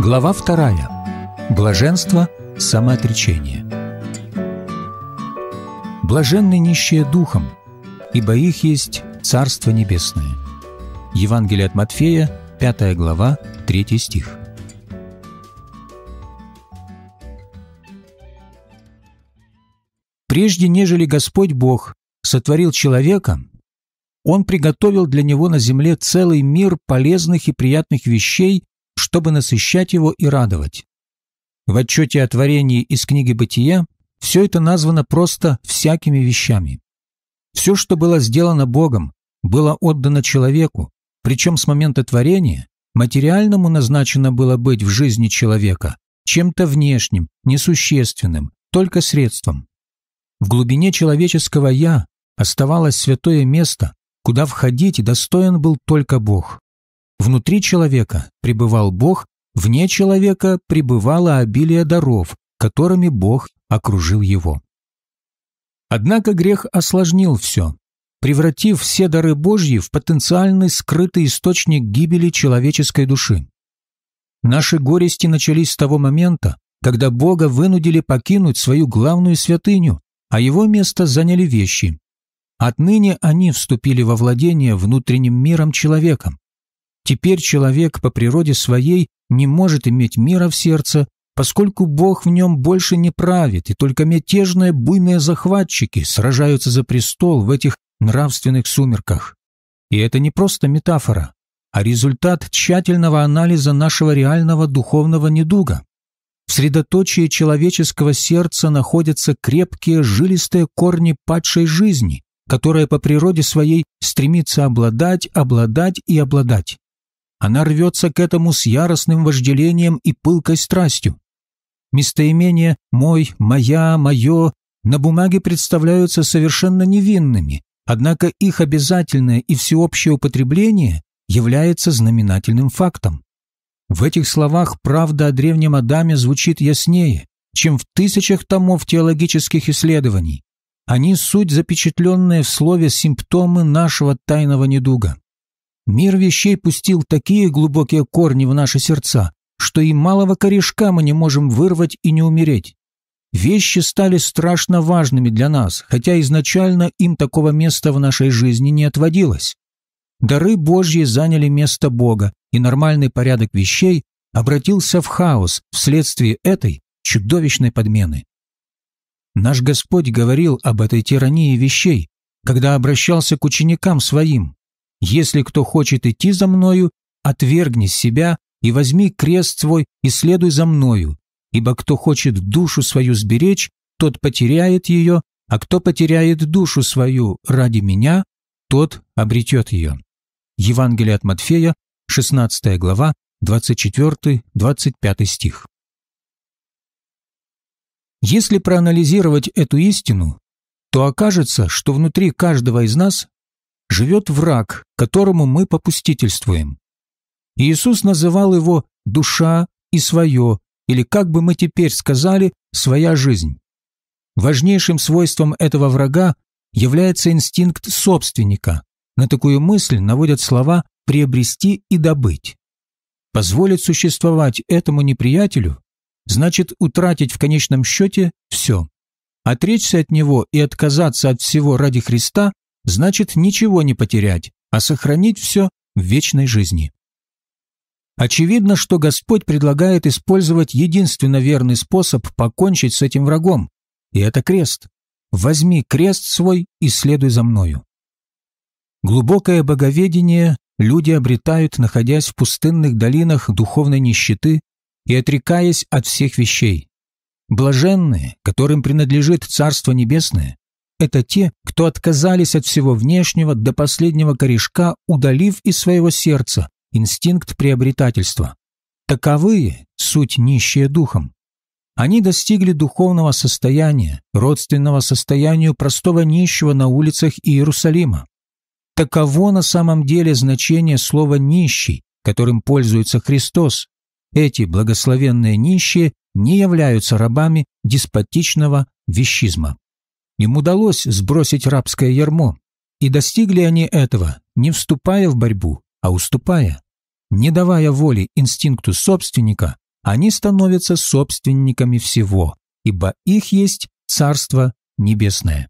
Глава 2. Блаженство самоотречение. Блаженны нищие духом, ибо их есть Царство Небесное. Евангелие от Матфея, 5 глава, 3 стих. Прежде нежели Господь Бог сотворил человека, Он приготовил для него на земле целый мир полезных и приятных вещей, чтобы насыщать его и радовать. В отчете о творении из книги «Бытия» все это названо просто «всякими вещами». Все, что было сделано Богом, было отдано человеку, причем с момента творения материальному назначено было быть в жизни человека чем-то внешним, несущественным, только средством. В глубине человеческого «я» оставалось святое место, куда входить достоин был только Бог. Внутри человека пребывал Бог, вне человека пребывало обилие даров, которыми Бог окружил его. Однако грех осложнил все, превратив все дары Божьи в потенциальный скрытый источник гибели человеческой души. Наши горести начались с того момента, когда Бога вынудили покинуть свою главную святыню, а его место заняли вещи. Отныне они вступили во владение внутренним миром человеком. Теперь человек по природе своей не может иметь мира в сердце, поскольку Бог в нем больше не правит, и только мятежные буйные захватчики сражаются за престол в этих нравственных сумерках. И это не просто метафора, а результат тщательного анализа нашего реального духовного недуга. В средоточии человеческого сердца находятся крепкие жилистые корни падшей жизни, которая по природе своей стремится обладать, обладать и обладать. Она рвется к этому с яростным вожделением и пылкой страстью. Местоимения «мой», «моя», «моё» на бумаге представляются совершенно невинными, однако их обязательное и всеобщее употребление является знаменательным фактом. В этих словах правда о древнем Адаме звучит яснее, чем в тысячах томов теологических исследований. Они суть запечатленные в слове симптомы нашего тайного недуга. Мир вещей пустил такие глубокие корни в наши сердца, что и малого корешка мы не можем вырвать и не умереть. Вещи стали страшно важными для нас, хотя изначально им такого места в нашей жизни не отводилось. Дары Божьи заняли место Бога, и нормальный порядок вещей обратился в хаос вследствие этой чудовищной подмены. Наш Господь говорил об этой тирании вещей, когда обращался к ученикам своим. Если кто хочет идти за мною, отвергни себя и возьми крест свой и следуй за мною. Ибо кто хочет душу свою сберечь, тот потеряет ее, а кто потеряет душу свою ради меня, тот обретет ее». Евангелие от Матфея, 16 глава, 24-25 стих. Если проанализировать эту истину, то окажется, что внутри каждого из нас живет враг, которому мы попустительствуем. Иисус называл его «душа» и «свое», или, как бы мы теперь сказали, «своя жизнь». Важнейшим свойством этого врага является инстинкт собственника. На такую мысль наводят слова «приобрести» и «добыть». Позволить существовать этому неприятелю значит утратить в конечном счете все. Отречься от него и отказаться от всего ради Христа значит ничего не потерять, а сохранить все в вечной жизни. Очевидно, что Господь предлагает использовать единственно верный способ покончить с этим врагом, и это крест. «Возьми крест свой и следуй за мною». Глубокое боговедение люди обретают, находясь в пустынных долинах духовной нищеты и отрекаясь от всех вещей. Блаженные, которым принадлежит Царство Небесное, это те, кто отказались от всего внешнего до последнего корешка, удалив из своего сердца инстинкт приобретательства. Таковы суть нищие духом. Они достигли духовного состояния, родственного состоянию простого нищего на улицах Иерусалима. Таково на самом деле значение слова «нищий», которым пользуется Христос. Эти благословенные нищие не являются рабами деспотичного вещизма. Им удалось сбросить рабское ярмо, и достигли они этого, не вступая в борьбу, а уступая. Не давая воли инстинкту собственника, они становятся собственниками всего, ибо их есть Царство Небесное.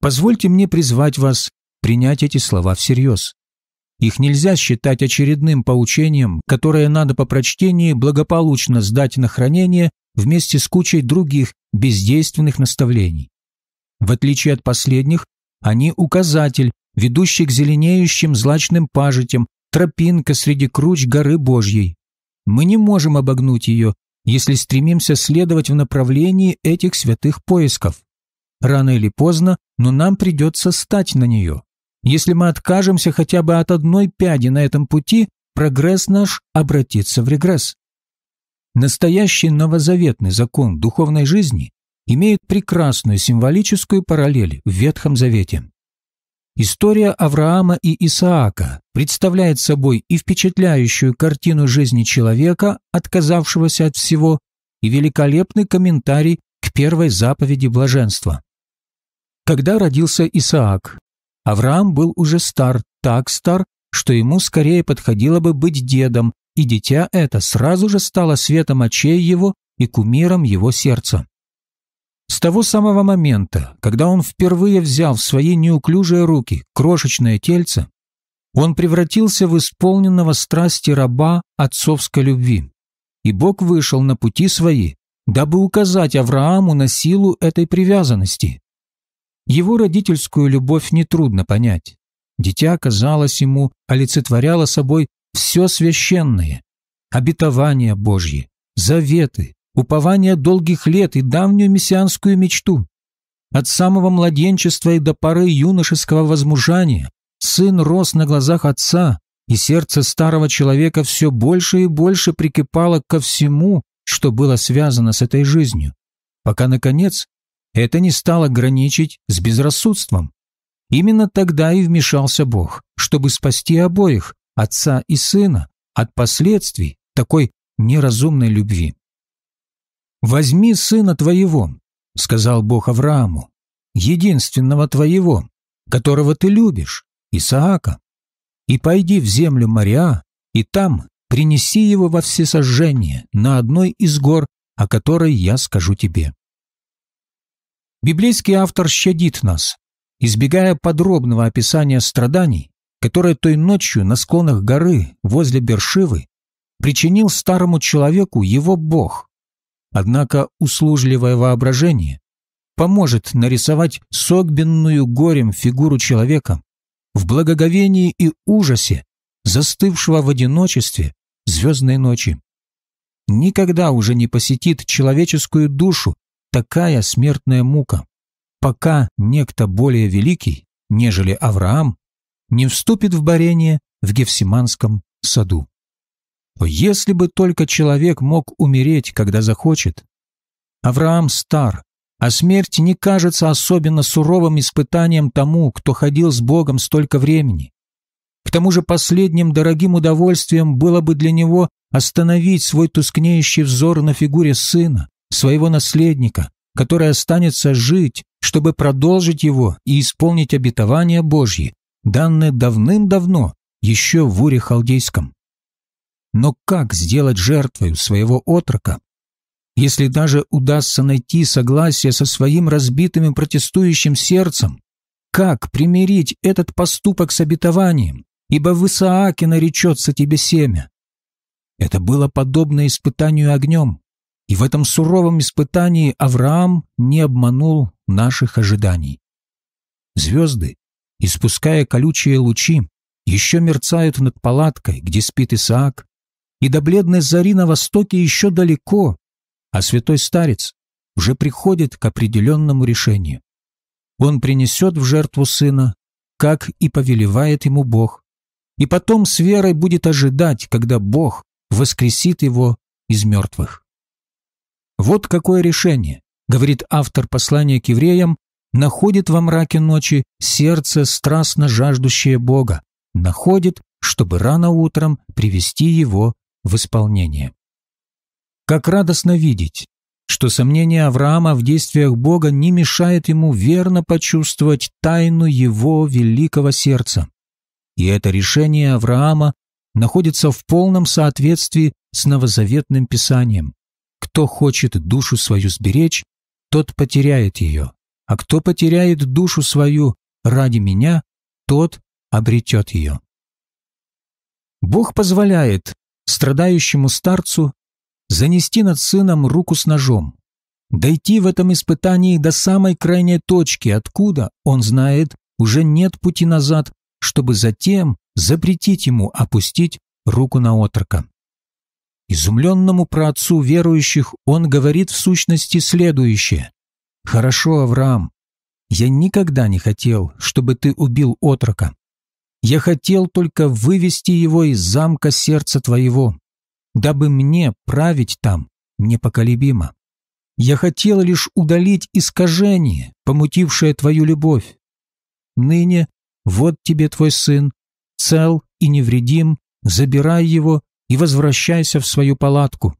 Позвольте мне призвать вас принять эти слова всерьез. Их нельзя считать очередным поучением, которое надо по прочтении благополучно сдать на хранение вместе с кучей других бездейственных наставлений. В отличие от последних, они указатель, ведущий к зеленеющим злачным пажитям, тропинка среди круч горы Божьей. Мы не можем обогнуть ее, если стремимся следовать в направлении этих святых поисков. Рано или поздно, но нам придется стать на нее. Если мы откажемся хотя бы от одной пяди на этом пути, прогресс наш обратится в регресс. Настоящий новозаветный закон духовной жизни имеет прекрасную символическую параллель в Ветхом Завете. История Авраама и Исаака представляет собой и впечатляющую картину жизни человека, отказавшегося от всего, и великолепный комментарий к первой заповеди блаженства. Когда родился Исаак, Авраам был уже стар, так стар, что ему скорее подходило бы быть дедом, и дитя это сразу же стало светом очей его и кумиром его сердца. С того самого момента, когда он впервые взял в свои неуклюжие руки крошечное тельце, он превратился в исполненного страсти раба отцовской любви. И Бог вышел на пути свои, дабы указать Аврааму на силу этой привязанности. Его родительскую любовь нетрудно понять. Дитя, казалось ему, олицетворяло собой все священное, обетования Божьи, заветы, упование долгих лет и давнюю мессианскую мечту. От самого младенчества и до поры юношеского возмужания сын рос на глазах отца, и сердце старого человека все больше и больше прикипало ко всему, что было связано с этой жизнью, пока, наконец, это не стало граничить с безрассудством. Именно тогда и вмешался Бог, чтобы спасти обоих, отца и сына от последствий такой неразумной любви. «Возьми сына твоего», — сказал Бог Аврааму, «единственного твоего, которого ты любишь, Исаака, и пойди в землю моря, и там принеси его во всесожжение на одной из гор, о которой я скажу тебе». Библейский автор щадит нас, избегая подробного описания страданий, которое той ночью на склонах горы возле Бершивы причинил старому человеку его бог. Однако услужливое воображение поможет нарисовать согбенную горем фигуру человека в благоговении и ужасе, застывшего в одиночестве звездной ночи. Никогда уже не посетит человеческую душу такая смертная мука, пока некто более великий, нежели Авраам, не вступит в борение в Гефсиманском саду. если бы только человек мог умереть, когда захочет. Авраам стар, а смерть не кажется особенно суровым испытанием тому, кто ходил с Богом столько времени. К тому же последним дорогим удовольствием было бы для него остановить свой тускнеющий взор на фигуре сына, своего наследника, который останется жить, чтобы продолжить его и исполнить обетование Божье, данное давным-давно, еще в Уре Халдейском. Но как сделать жертвою своего отрока, если даже удастся найти согласие со своим разбитым и протестующим сердцем? Как примирить этот поступок с обетованием? Ибо в Исааке наречется тебе семя. Это было подобно испытанию огнем, и в этом суровом испытании Авраам не обманул наших ожиданий. Звезды испуская колючие лучи, еще мерцают над палаткой, где спит Исаак, и до бледной зари на востоке еще далеко, а святой старец уже приходит к определенному решению. Он принесет в жертву сына, как и повелевает ему Бог, и потом с верой будет ожидать, когда Бог воскресит его из мертвых. Вот какое решение, говорит автор послания к евреям, находит во мраке ночи сердце, страстно жаждущее Бога, находит, чтобы рано утром привести его в исполнение. Как радостно видеть, что сомнение Авраама в действиях Бога не мешает ему верно почувствовать тайну его великого сердца. И это решение Авраама находится в полном соответствии с новозаветным писанием. Кто хочет душу свою сберечь, тот потеряет ее, а кто потеряет душу свою ради меня, тот обретет ее. Бог позволяет страдающему старцу занести над сыном руку с ножом, дойти в этом испытании до самой крайней точки, откуда, он знает, уже нет пути назад, чтобы затем запретить ему опустить руку на отрока. Изумленному праотцу верующих он говорит в сущности следующее. «Хорошо, Авраам. Я никогда не хотел, чтобы ты убил отрока. Я хотел только вывести его из замка сердца твоего, дабы мне править там непоколебимо. Я хотел лишь удалить искажение, помутившее твою любовь. Ныне вот тебе твой сын, цел и невредим, забирай его и возвращайся в свою палатку.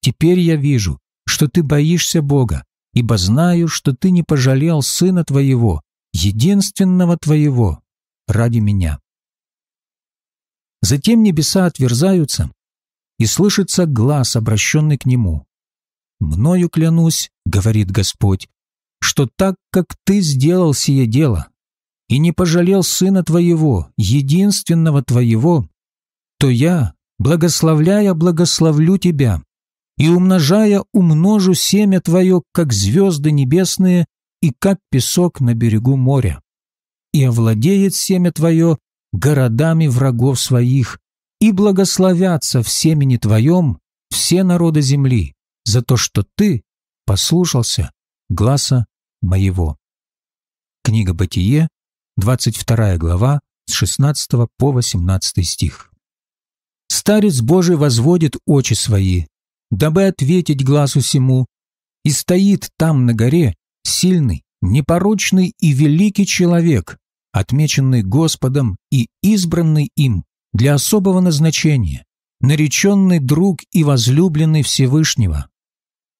Теперь я вижу, что ты боишься Бога, ибо знаю, что ты не пожалел сына твоего, единственного твоего, ради меня. Затем небеса отверзаются, и слышится глаз, обращенный к нему. «Мною клянусь, — говорит Господь, — что так, как ты сделал сие дело, и не пожалел сына твоего, единственного твоего, то я, благословляя, благословлю тебя, и, умножая, умножу семя твое, как звезды небесные и как песок на берегу моря. И овладеет семя твое городами врагов своих, и благословятся в семени твоем все народы земли за то, что ты послушался гласа моего. Книга Бытие, 22 глава, с 16 по 18 стих. Старец Божий возводит очи свои дабы ответить глазу сему, и стоит там на горе сильный, непорочный и великий человек, отмеченный Господом и избранный им для особого назначения, нареченный друг и возлюбленный Всевышнего.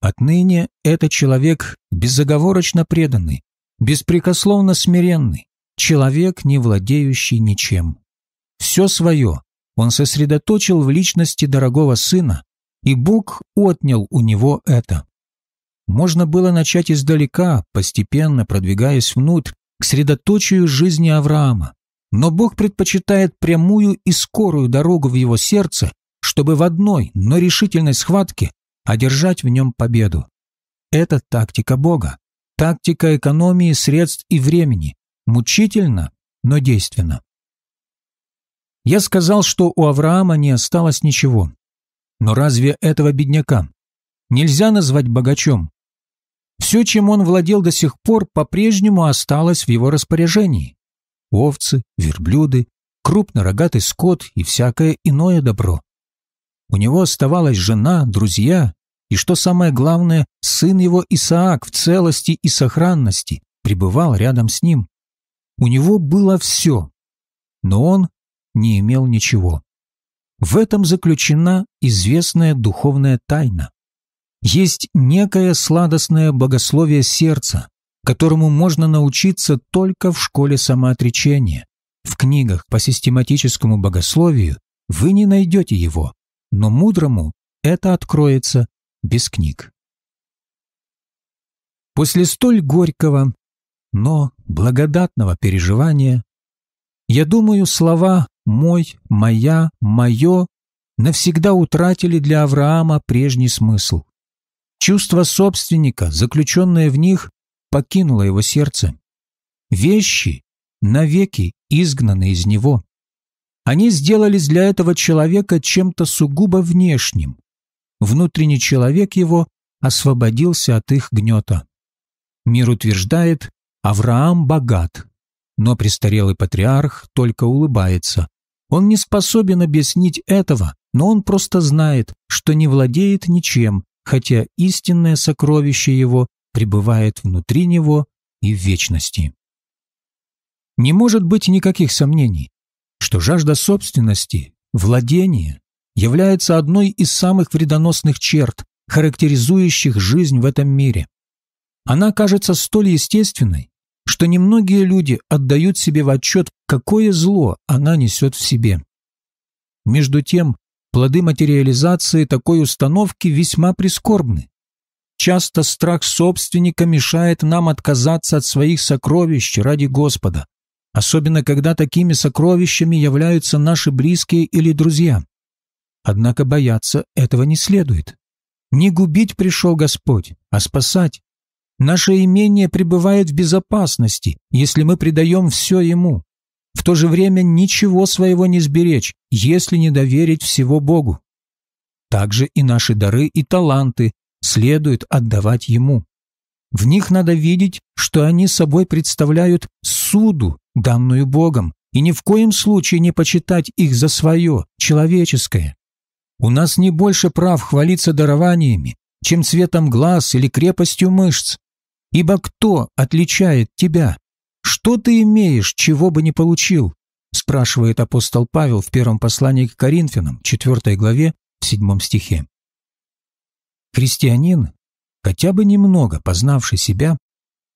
Отныне этот человек безоговорочно преданный, беспрекословно смиренный, человек, не владеющий ничем. Все свое он сосредоточил в личности дорогого сына, и Бог отнял у него это. Можно было начать издалека, постепенно продвигаясь внутрь, к средоточию жизни Авраама. Но Бог предпочитает прямую и скорую дорогу в его сердце, чтобы в одной, но решительной схватке одержать в нем победу. Это тактика Бога, тактика экономии средств и времени, мучительно, но действенно. Я сказал, что у Авраама не осталось ничего, но разве этого бедняка нельзя назвать богачом? Все, чем он владел до сих пор, по-прежнему осталось в его распоряжении. Овцы, верблюды, крупно-рогатый скот и всякое иное добро. У него оставалась жена, друзья, и, что самое главное, сын его Исаак в целости и сохранности пребывал рядом с ним. У него было все, но он не имел ничего. В этом заключена известная духовная тайна. Есть некое сладостное богословие сердца, которому можно научиться только в школе самоотречения. В книгах по систематическому богословию вы не найдете его, но мудрому это откроется без книг. После столь горького, но благодатного переживания, я думаю, слова «мой», «моя», мое навсегда утратили для Авраама прежний смысл. Чувство собственника, заключенное в них, покинуло его сердце. Вещи навеки изгнаны из него. Они сделались для этого человека чем-то сугубо внешним. Внутренний человек его освободился от их гнета. Мир утверждает, Авраам богат, но престарелый патриарх только улыбается, он не способен объяснить этого, но он просто знает, что не владеет ничем, хотя истинное сокровище его пребывает внутри него и в вечности. Не может быть никаких сомнений, что жажда собственности, владения является одной из самых вредоносных черт, характеризующих жизнь в этом мире. Она кажется столь естественной, что немногие люди отдают себе в отчет, какое зло она несет в себе. Между тем, плоды материализации такой установки весьма прискорбны. Часто страх собственника мешает нам отказаться от своих сокровищ ради Господа, особенно когда такими сокровищами являются наши близкие или друзья. Однако бояться этого не следует. Не губить пришел Господь, а спасать. Наше имение пребывает в безопасности, если мы предаем все ему. В то же время ничего своего не сберечь, если не доверить всего Богу. Также и наши дары и таланты следует отдавать ему. В них надо видеть, что они собой представляют суду, данную Богом, и ни в коем случае не почитать их за свое, человеческое. У нас не больше прав хвалиться дарованиями, чем цветом глаз или крепостью мышц. Ибо кто отличает тебя? Что ты имеешь, чего бы не получил? спрашивает апостол Павел в первом послании к Коринфянам, 4 главе, в 7 стихе. Христианин, хотя бы немного познавший себя,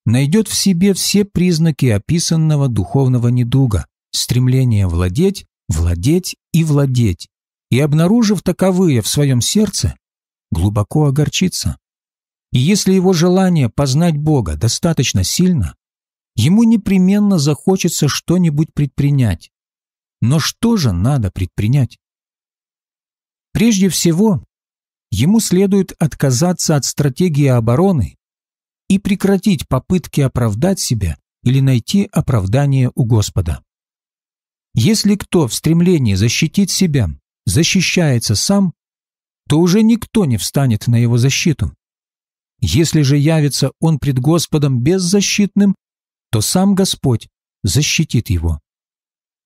найдет в себе все признаки описанного духовного недуга, стремление владеть, владеть и владеть, и, обнаружив таковые в своем сердце, глубоко огорчится. И если его желание познать Бога достаточно сильно, ему непременно захочется что-нибудь предпринять. Но что же надо предпринять? Прежде всего, ему следует отказаться от стратегии обороны и прекратить попытки оправдать себя или найти оправдание у Господа. Если кто в стремлении защитить себя защищается сам, то уже никто не встанет на его защиту. Если же явится он пред Господом беззащитным, то сам Господь защитит его.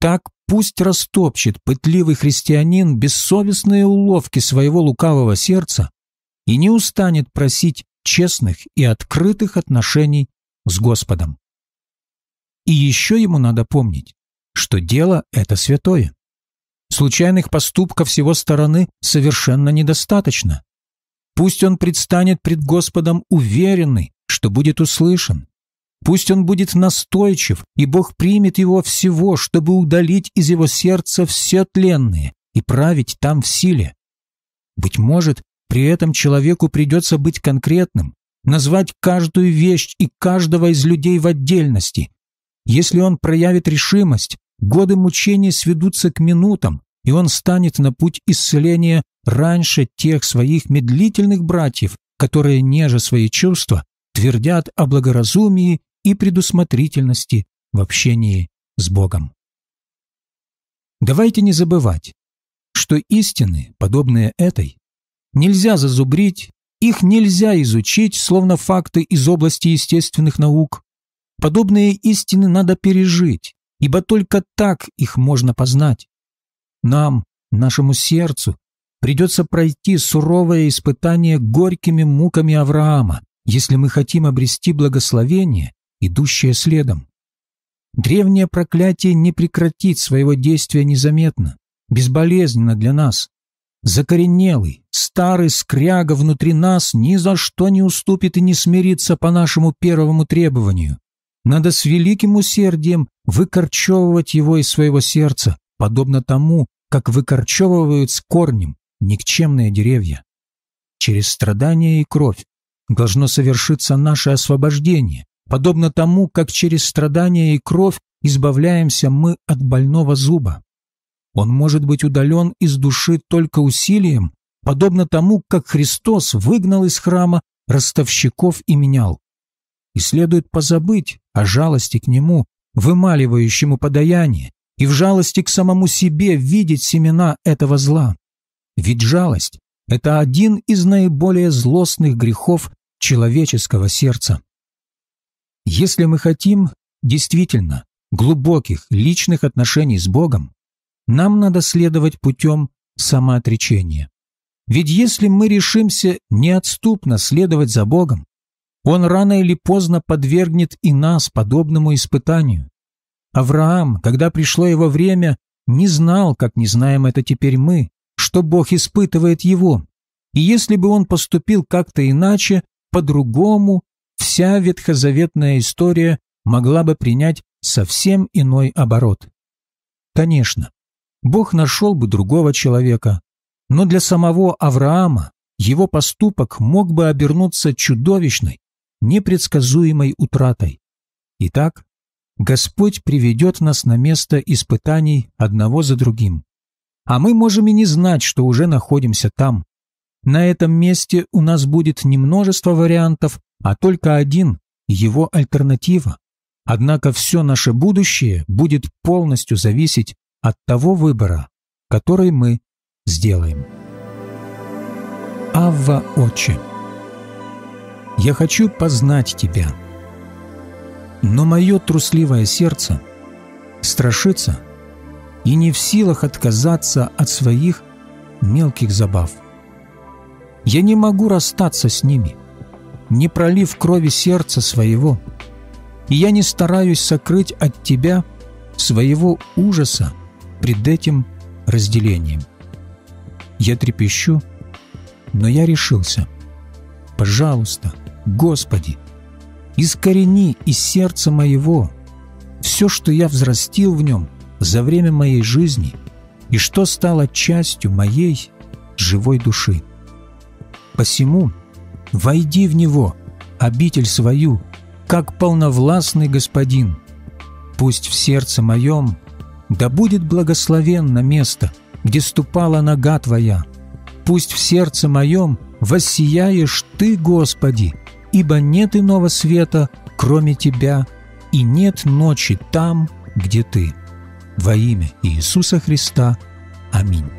Так пусть растопчет пытливый христианин бессовестные уловки своего лукавого сердца и не устанет просить честных и открытых отношений с Господом. И еще ему надо помнить, что дело это святое. Случайных поступков с его стороны совершенно недостаточно. Пусть он предстанет пред Господом уверенный, что будет услышан. Пусть он будет настойчив, и Бог примет его всего, чтобы удалить из его сердца все тленные и править там в силе. Быть может, при этом человеку придется быть конкретным, назвать каждую вещь и каждого из людей в отдельности. Если он проявит решимость, годы мучений сведутся к минутам, и он станет на путь исцеления раньше тех своих медлительных братьев, которые, неже свои чувства, твердят о благоразумии и предусмотрительности в общении с Богом. Давайте не забывать, что истины, подобные этой, нельзя зазубрить, их нельзя изучить, словно факты из области естественных наук. Подобные истины надо пережить, ибо только так их можно познать. Нам, нашему сердцу, Придется пройти суровое испытание горькими муками Авраама, если мы хотим обрести благословение, идущее следом. Древнее проклятие не прекратит своего действия незаметно, безболезненно для нас. Закоренелый, старый скряга внутри нас ни за что не уступит и не смирится по нашему первому требованию. Надо с великим усердием выкорчевывать его из своего сердца, подобно тому, как выкорчевывают с корнем, никчемные деревья. Через страдания и кровь должно совершиться наше освобождение, подобно тому, как через страдания и кровь избавляемся мы от больного зуба. Он может быть удален из души только усилием, подобно тому, как Христос выгнал из храма ростовщиков и менял. И следует позабыть о жалости к нему, вымаливающему подаяние, и в жалости к самому себе видеть семена этого зла. Ведь жалость – это один из наиболее злостных грехов человеческого сердца. Если мы хотим действительно глубоких личных отношений с Богом, нам надо следовать путем самоотречения. Ведь если мы решимся неотступно следовать за Богом, Он рано или поздно подвергнет и нас подобному испытанию. Авраам, когда пришло его время, не знал, как не знаем это теперь мы, что Бог испытывает его. И если бы он поступил как-то иначе, по-другому, вся ветхозаветная история могла бы принять совсем иной оборот. Конечно, Бог нашел бы другого человека, но для самого Авраама его поступок мог бы обернуться чудовищной, непредсказуемой утратой. Итак, Господь приведет нас на место испытаний одного за другим. А мы можем и не знать, что уже находимся там. На этом месте у нас будет не множество вариантов, а только один, его альтернатива. Однако все наше будущее будет полностью зависеть от того выбора, который мы сделаем. Авва Отче, я хочу познать Тебя, но мое трусливое сердце страшится – и не в силах отказаться от своих мелких забав. Я не могу расстаться с ними, не пролив крови сердца своего, и я не стараюсь сокрыть от тебя своего ужаса пред этим разделением. Я трепещу, но я решился. Пожалуйста, Господи, искорени из сердца моего все, что я взрастил в нем – за время моей жизни и что стало частью моей живой души. Посему войди в него, обитель свою, как полновластный господин. Пусть в сердце моем да будет благословенно место, где ступала нога твоя. Пусть в сердце моем воссияешь ты, Господи, ибо нет иного света, кроме тебя, и нет ночи там, где ты». Во имя Иисуса Христа. Аминь.